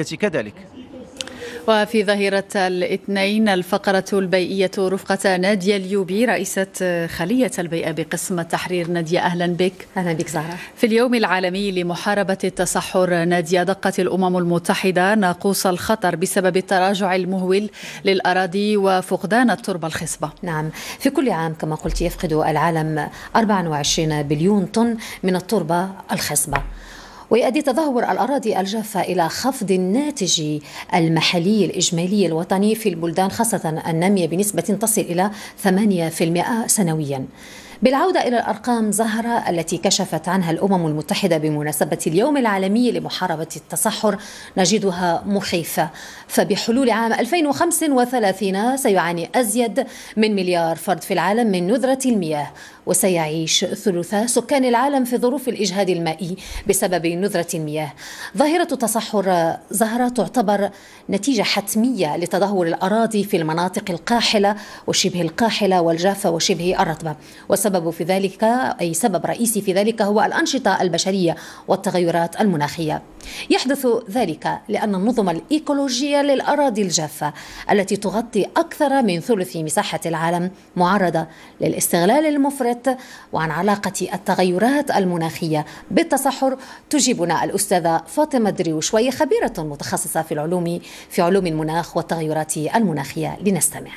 الصحية كذلك وفي ظهيرة الاثنين الفقرة البيئية رفقة نادية اليوبي رئيسة خلية البيئة بقسم التحرير نادية أهلا بك أهلا بك زهرة في اليوم العالمي لمحاربة التصحر نادية دقت الأمم المتحدة ناقوس الخطر بسبب التراجع المهول للأراضي وفقدان التربة الخصبة نعم في كل عام كما قلت يفقد العالم 24 بليون طن من التربة الخصبة ويؤدي تدهور الأراضي الجافة إلى خفض الناتج المحلي الإجمالي الوطني في البلدان خاصة النامية بنسبة تصل إلى 8% سنويا بالعودة إلى الأرقام زهرة التي كشفت عنها الأمم المتحدة بمناسبة اليوم العالمي لمحاربة التصحر نجدها مخيفة فبحلول عام 2035 سيعاني أزيد من مليار فرد في العالم من نذرة المياه وسيعيش ثلثا سكان العالم في ظروف الإجهاد المائي بسبب نذرة المياه ظاهرة التصحر زهرة تعتبر نتيجة حتمية لتدهور الأراضي في المناطق القاحلة وشبه القاحلة والجافة وشبه الرطبة وسبب والسبب في ذلك أي سبب رئيسي في ذلك هو الأنشطة البشرية والتغيرات المناخية يحدث ذلك لأن النظم الإيكولوجية للأراضي الجافة التي تغطي أكثر من ثلث مساحة العالم معرضة للاستغلال المفرط وعن علاقة التغيرات المناخية بالتصحر تجيبنا الأستاذة فاطمة وهي خبيرة متخصصة في العلوم في علوم المناخ والتغيرات المناخية لنستمع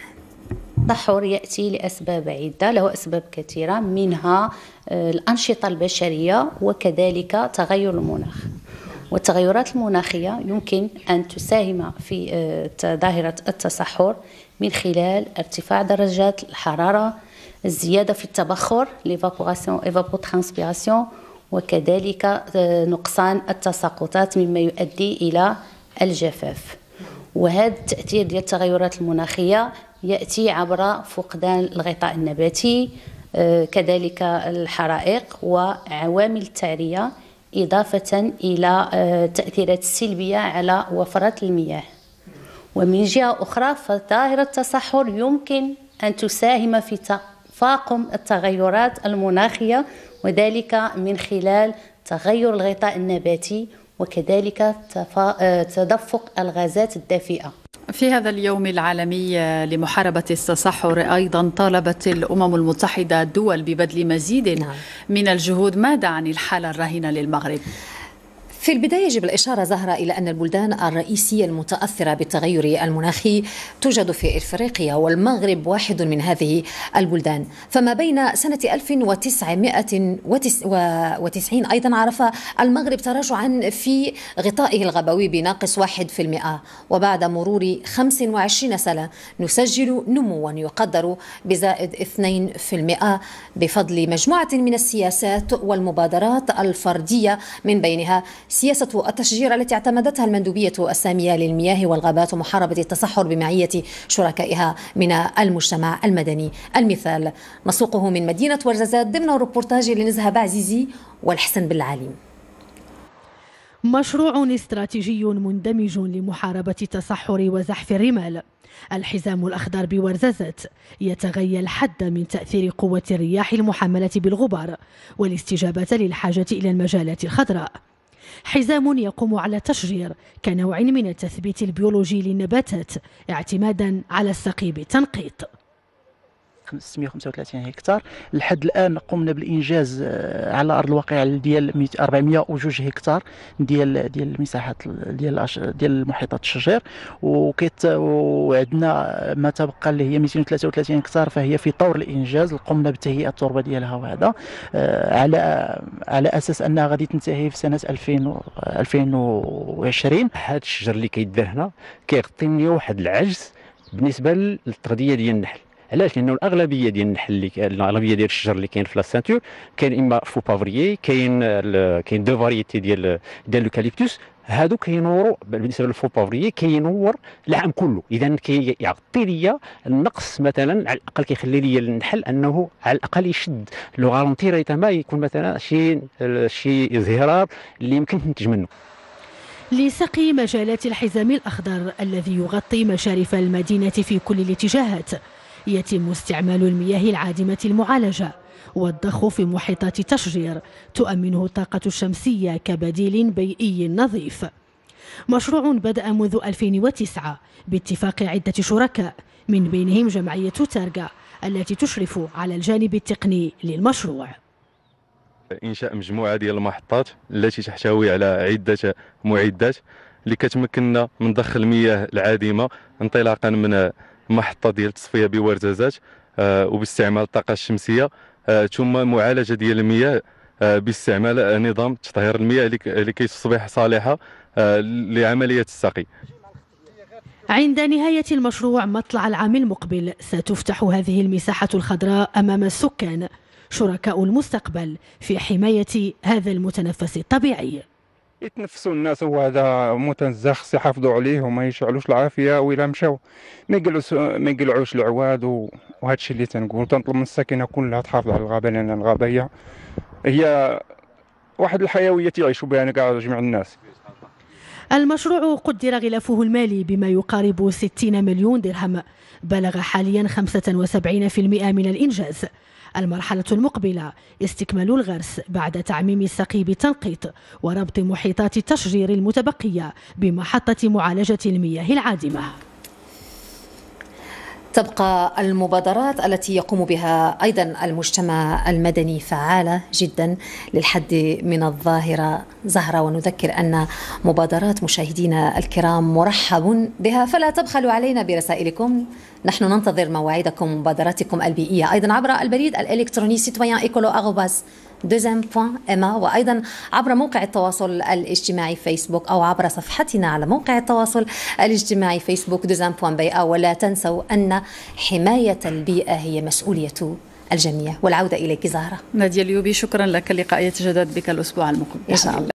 التدحر ياتي لاسباب عده له اسباب كثيره منها آه، الانشطه البشريه وكذلك تغير المناخ والتغيرات المناخيه يمكن ان تساهم في آه، ظاهره التصحر من خلال ارتفاع درجات الحراره الزياده في التبخر ليفابوراسيون وكذلك آه، نقصان التساقطات مما يؤدي الى الجفاف وهذا التاثير ديال التغيرات المناخيه يأتي عبر فقدان الغطاء النباتي آه، كذلك الحرائق وعوامل التعرية إضافة إلى التأثيرات آه، السلبية على وفرة المياه ومن جهة أخرى فظاهرة التصحر يمكن أن تساهم في تفاقم التغيرات المناخية وذلك من خلال تغير الغطاء النباتي وكذلك آه، تدفق الغازات الدافئة في هذا اليوم العالمي لمحاربة التصحر أيضا طالبت الأمم المتحدة الدول ببذل مزيد نعم. من الجهود ماذا عن الحالة الراهنة للمغرب؟ في البداية يجب الإشارة زهرة إلى أن البلدان الرئيسية المتأثرة بالتغير المناخي توجد في إفريقيا والمغرب واحد من هذه البلدان فما بين سنة 1990 أيضا عرف المغرب تراجعا في غطائه الغبوي بناقص 1% وبعد مرور 25 سنة نسجل نموا يقدر بزائد 2% بفضل مجموعة من السياسات والمبادرات الفردية من بينها سياسة التشجير التي اعتمدتها المندوبية السامية للمياه والغابات ومحاربة التصحر بمعية شركائها من المجتمع المدني المثال نسوقه من مدينة ورزازات ضمن الروبورتاج لنزهة عزيزي والحسن بالعالم مشروع استراتيجي مندمج لمحاربة التصحر وزحف الرمال الحزام الأخضر بورزازات يتغير الحد من تأثير قوة الرياح المحملة بالغبار والاستجابة للحاجة إلى المجالات الخضراء حزام يقوم على تشجير كنوع من التثبيت البيولوجي للنباتات اعتمادا على السقي بالتنقيط 635 هكتار لحد الان قمنا بالانجاز آه، على ارض الواقع ديال 402 هكتار ديال ديال المساحات ديال ديال المحيطات الشجير وكيت وعندنا ما تبقى اللي هي 233 هكتار فهي في طور الانجاز قمنا بتهيئه التربه ديالها وهذا آه، على على اساس انها غادي تنتهي في سنه 2000 2020 هذا الشجر اللي كيدار هنا كيغطي لنا واحد العجز بالنسبه للتغذيه ديال النحل علاش لانه الاغلبيه ديال النحل اللي الاغلبيه ديال الشجر اللي كاين في لاسانتور كاين اما فو بافريي كاين كاين دو فاريتي ديال ديال لوكاليبتوس هادو كينوروا بالنسبه للفو بافريي كينور العام كله اذا كيعطي لي النقص مثلا على الاقل كيخلي لي النحل انه على الاقل يشد لو غارونتي ما يكون مثلا شي شي زهرار اللي يمكن تنتج منه لسقي مجالات الحزام الأخضر الذي يغطي مشارف المدينة في كل الاتجاهات يتم استعمال المياه العادمة المعالجة والضخ في محيطات تشجير تؤمنه الطاقة الشمسية كبديل بيئي نظيف مشروع بدأ منذ 2009 باتفاق عدة شركاء من بينهم جمعية تارغا التي تشرف على الجانب التقني للمشروع انشاء مجموعه ديال المحطات التي تحتوي على عده معدات اللي كتمكننا من ضخ المياه العادمه انطلاقا من محطه ديال التصفيه آه وباستعمال الطاقه الشمسيه آه، ثم معالجه ديال المياه آه، باستعمال نظام تطهير المياه لكي تصبح صالحه آه، لعمليه السقي عند نهاية المشروع مطلع العام المقبل ستفتح هذه المساحة الخضراء أمام السكان شركاء المستقبل في حماية هذا المتنفس الطبيعي يتنفسوا الناس هو هذا متنزه يحافظوا عليه وما يشعلوش العافيه وإلا مشاو ما يقلعوش ما يقلعوش العواد وهذا الشيء اللي تنقول تنطلب من الساكنه كلها تحافظ على الغابه لان الغابه هي هي واحد الحيويه تعيشوا بها كاع جميع الناس المشروع قدر غلافه المالي بما يقارب 60 مليون درهم بلغ حاليا 75% من الإنجاز المرحلة المقبلة استكمال الغرس بعد تعميم السقي بالتنقيط وربط محيطات التشجير المتبقية بمحطة معالجة المياه العادمة تبقى المبادرات التي يقوم بها ايضا المجتمع المدني فعاله جدا للحد من الظاهره زهره ونذكر ان مبادرات مشاهدينا الكرام مرحب بها فلا تبخلوا علينا برسائلكم نحن ننتظر مواعيدكم مبادراتكم البيئيه ايضا عبر البريد الالكتروني citoyen دوزام بوان اما وايضا عبر موقع التواصل الاجتماعي فيسبوك او عبر صفحتنا على موقع التواصل الاجتماعي فيسبوك دوزام بوان بيئه ولا تنسوا ان حمايه البيئه هي مسؤوليه الجميع والعودة إليك زهرة نادية اليوبي شكرا لك اللقاء يتجدد بك الأسبوع المقبل إن شاء الله